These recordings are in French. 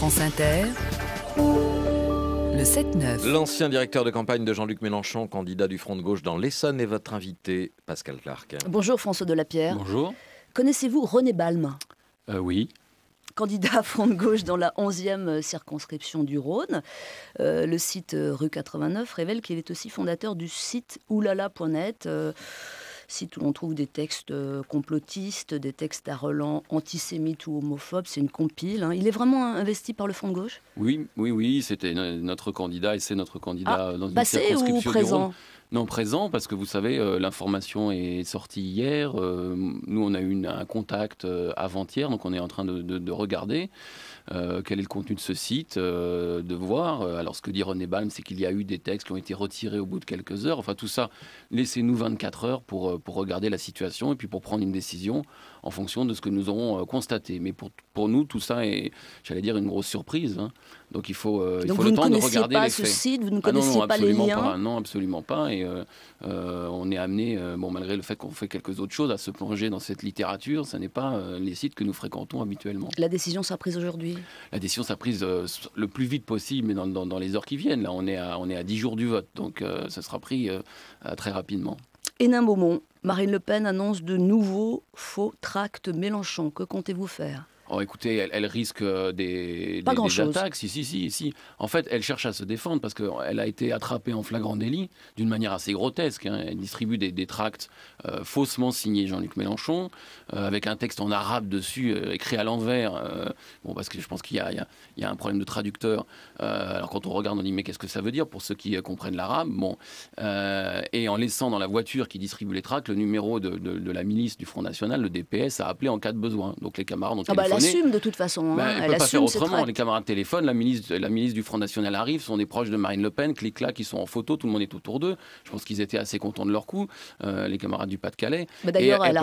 France Inter. Le 7-9. L'ancien directeur de campagne de Jean-Luc Mélenchon, candidat du Front de Gauche dans l'Essonne, est votre invité, Pascal Clark. Bonjour François Delapierre. Bonjour. Connaissez-vous René Balm euh, Oui candidat à Front de Gauche dans la 11e circonscription du Rhône. Euh, le site euh, Rue 89 révèle qu'il est aussi fondateur du site oulala.net. Si tout on trouve des textes euh, complotistes, des textes à relents antisémites ou homophobes, c'est une compile. Hein. Il est vraiment investi par le Front de Gauche Oui, oui, oui, c'était notre candidat et c'est notre candidat ah, dans bah une circonscription ou présent non, présent, parce que vous savez, euh, l'information est sortie hier. Euh, nous, on a eu un contact euh, avant-hier, donc on est en train de, regarder quel est le contenu de ce site, de voir. Alors, ce que dit René Balm, c'est qu'il y a eu des textes qui ont été retirés au bout de quelques heures. Enfin, tout ça, laissez-nous 24 heures pour, pour regarder la situation et puis pour prendre une décision en fonction de ce que nous aurons constaté. Mais pour, nous, tout ça est, j'allais dire, une grosse surprise. Hein. Donc, il faut, il faut le temps de regarder vous ne connaissiez pas ce site, vous ne ah connaissiez non, pas les Non, absolument pas. Euh, euh, on est amené, euh, bon, malgré le fait qu'on fait quelques autres choses, à se plonger dans cette littérature. Ce n'est pas les sites que nous fréquentons habituellement. La décision s'est prise aujourd'hui La décision s'est prise le plus vite possible, mais dans, les heures qui viennent. Là, on est à, on est à 10 jours du vote, donc ça sera pris très rapidement. Hénin Beaumont, Marine Le Pen annonce de nouveaux faux tracts Mélenchon. Que comptez-vous faire Oh, écoutez, elle, risque euh, des, attaques. Si, si, si, En fait, elle cherche à se défendre parce qu'elle a été attrapée en flagrant délit d'une manière assez grotesque. Hein. Elle distribue des, tracts euh, faussement signés Jean-Luc Mélenchon, euh, avec un texte en arabe dessus, écrit à l'envers. bon, parce que je pense qu'il y, a un problème de traducteur. alors, quand on regarde, on dit mais qu'est-ce que ça veut dire pour ceux qui comprennent l'arabe Bon. et en laissant dans la voiture qui distribue les tracts le numéro de, la milice du Front National, le DPS, a appelé en cas de besoin. Donc, les camarades ont ah bah, assume de toute façon. Hein. Bah, elle, ne peut pas faire autrement. Les camarades de téléphone, la ministre, la ministre du Front National arrive, sont des proches de Marine Le Pen, clic là, qui sont en photo, tout le monde est autour d'eux. Je pense qu'ils étaient assez contents de leur coup, euh, les camarades du Pas-de-Calais. elle, ne Elle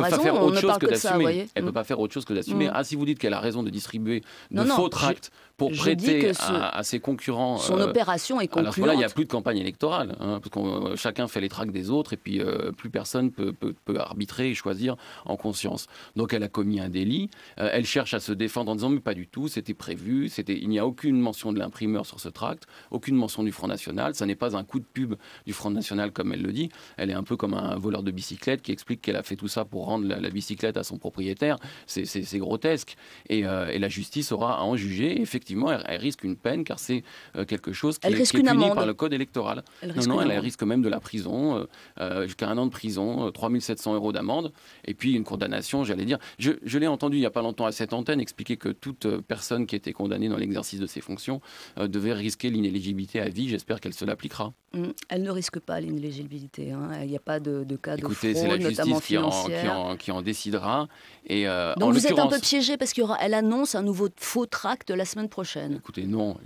peut pas faire autre chose que d'assumer. Mm. Ah, si vous dites qu'elle a raison de distribuer de faux tracts pour prêter à, ses concurrents. Son euh, opération est concluante. là, il n'y a plus de campagne électorale, hein, parce euh, chacun fait les tracts des autres, et puis plus personne peut, peut, peut arbitrer et choisir en conscience. Donc elle a commis un délit. elle cherche à se défendre en disant mais pas du tout, c'était prévu, c'était il n'y a aucune mention de l'imprimeur sur ce tract, aucune mention du Front National, ça n'est pas un coup de pub du Front National comme elle le dit, elle est un peu comme un voleur de bicyclette qui explique qu'elle a fait tout ça pour rendre la, bicyclette à son propriétaire, c'est grotesque et, euh, et, la justice aura à en juger. effectivement, elle, risque une peine car c'est euh, quelque chose qui, est, risque par le code électoral. Elle non, elle risque même de la prison, euh, jusqu'à un an de prison, 3700 euros d'amende et puis une condamnation, j'allais dire. Je, je l'ai entendu il n'y a pas longtemps à cette antenne expliquer que toute euh, personne qui était condamnée dans l'exercice de ses fonctions euh, devait risquer l'inéligibilité à vie. J'espère qu'elle se l'appliquera. Mm. elle ne risque pas l'inéligibilité. Hein. Il n'y a pas de, de cas Écoutez, de la justice qui en, en, décidera. Euh, Donc vous êtes un peu piégé parce qu'elle annonce un nouveau faux tract la semaine prochaine. Écoutez, non.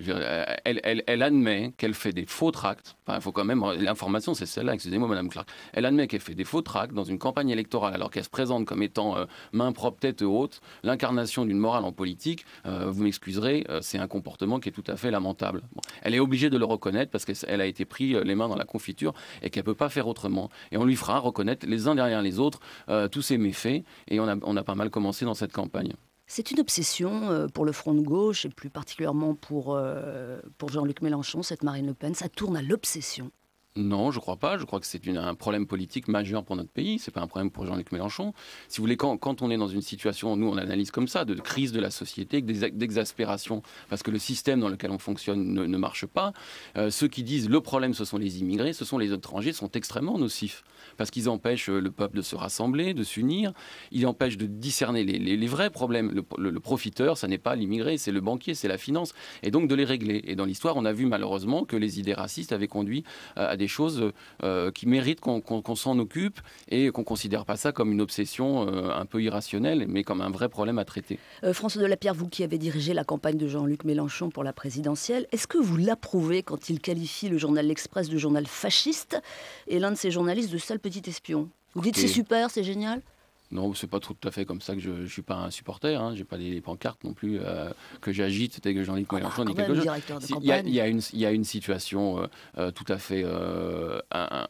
Elle, admet qu'elle fait des faux tracts. il faut quand même. L'information, c'est celle-là, excusez-moi, Madame Clark. Elle admet qu'elle fait des faux tracts dans une campagne électorale alors qu'elle se présente comme étant main propre, tête haute, l'incarnation du une morale en politique, euh, vous m'excuserez, euh, c'est un comportement qui est tout à fait lamentable. Elle est obligée de le reconnaître parce qu'elle a été prise euh, les mains dans la confiture et qu'elle ne peut pas faire autrement. Et on lui fera reconnaître les uns derrière les autres tous ces méfaits. Et on a, pas mal commencé dans cette campagne. C'est une obsession pour le front de gauche et plus particulièrement pour, pour Jean-Luc Mélenchon, cette Marine Le Pen. Ça tourne à l'obsession non, je crois pas. Je crois que c'est un problème politique majeur pour notre pays. Ce n'est pas un problème pour Jean-Luc Mélenchon. Si vous voulez, quand, on est dans une situation, nous on analyse comme ça, de crise de la société, d'exaspération, parce que le système dans lequel on fonctionne ne, marche pas, euh, ceux qui disent le problème ce sont les immigrés, ce sont les étrangers, sont extrêmement nocifs. Parce qu'ils empêchent euh, le peuple de se rassembler, de s'unir, ils empêchent de discerner les, vrais problèmes. Le, profiteur, ça n'est pas l'immigré, c'est le banquier, c'est la finance, et donc de les régler. Et dans l'histoire, on a vu malheureusement que les idées racistes avaient conduit euh, à des choses euh, qui méritent qu'on s'en occupe et qu'on considère pas ça comme une obsession euh, un peu irrationnelle, mais comme un vrai problème à traiter. Euh, François Delapierre, vous qui avez dirigé la campagne de Jean-Luc Mélenchon pour la présidentielle, est-ce que vous l'approuvez quand il qualifie le journal L'Express de journal fasciste et l'un de ses journalistes de sale petit espion vous dites c'est super, c'est génial non, c'est pas tout à fait comme ça que je, ne suis pas un supporter. Je hein. J'ai pas les pancartes non plus euh, que j'agite dès que Jean-Luc ah bah, Mélenchon dit quelque chose. Il y, a une situation euh, euh, tout à fait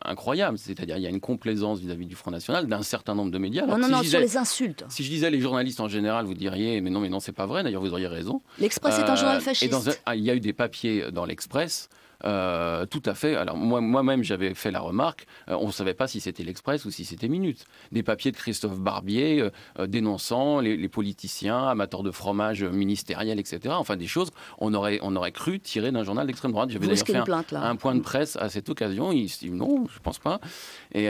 incroyable. C'est-à-dire il y a une complaisance vis-à-vis du Front National d'un certain nombre de médias. non, non, non, sur les insultes. Si je disais les journalistes en général, vous diriez mais non, mais non, c'est pas vrai. D'ailleurs, vous auriez raison. L'Express est un journal fasciste. Ah, il y a eu des papiers dans l'Express euh, tout à fait. Alors moi, moi-même, j'avais fait la remarque. Euh, on ne savait pas si c'était l'Express ou si c'était Minute. Des papiers de Christophe Barbier euh, dénonçant les, politiciens, amateurs de fromage ministériel, etc. Enfin, des choses. On aurait, on aurait cru tirer d'un journal d'extrême droite. J'avais d'ailleurs fait un, point de presse à cette occasion. Il dit non, je pense pas. Et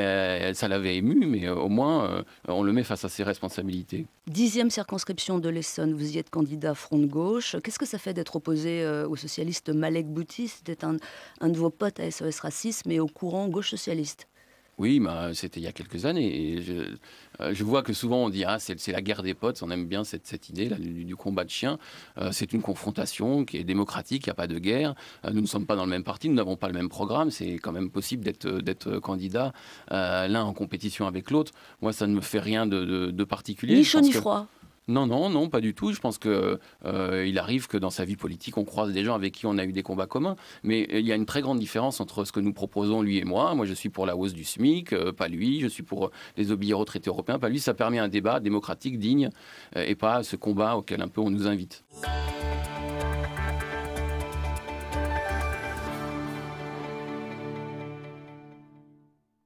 ça l'avait ému, mais au moins on le met face à ses responsabilités. Dixième circonscription de l'Essonne. Vous y êtes candidat Front de Gauche. Qu'est-ce que ça fait d'être opposé au socialiste Malek Bouti C'était un un de vos potes à SOS Racisme et au courant gauche socialiste. Oui, bah, c'était il y a quelques années. Euh, je, vois que souvent on dit ah, c'est la guerre des potes. On aime bien cette, idée du, combat de chien euh, c'est une confrontation qui est démocratique. Il n'y a pas de guerre. Euh, nous ne sommes pas dans le même parti. Nous n'avons pas le même programme. C'est quand même possible d'être candidat l'un en compétition avec l'autre. Moi, ça ne me fait rien de, particulier. Ni chaud ni froid. Non, non, non, pas du tout. Je pense qu'il euh, arrive que dans sa vie politique, on croise des gens avec qui on a eu des combats communs. Mais euh, il y a une très grande différence entre ce que nous proposons, lui et moi. Moi, je suis pour la hausse du SMIC, euh, pas lui. Je suis pour les obéir au européens, pas lui. Ça permet un débat démocratique digne et pas ce combat auquel un peu on nous invite.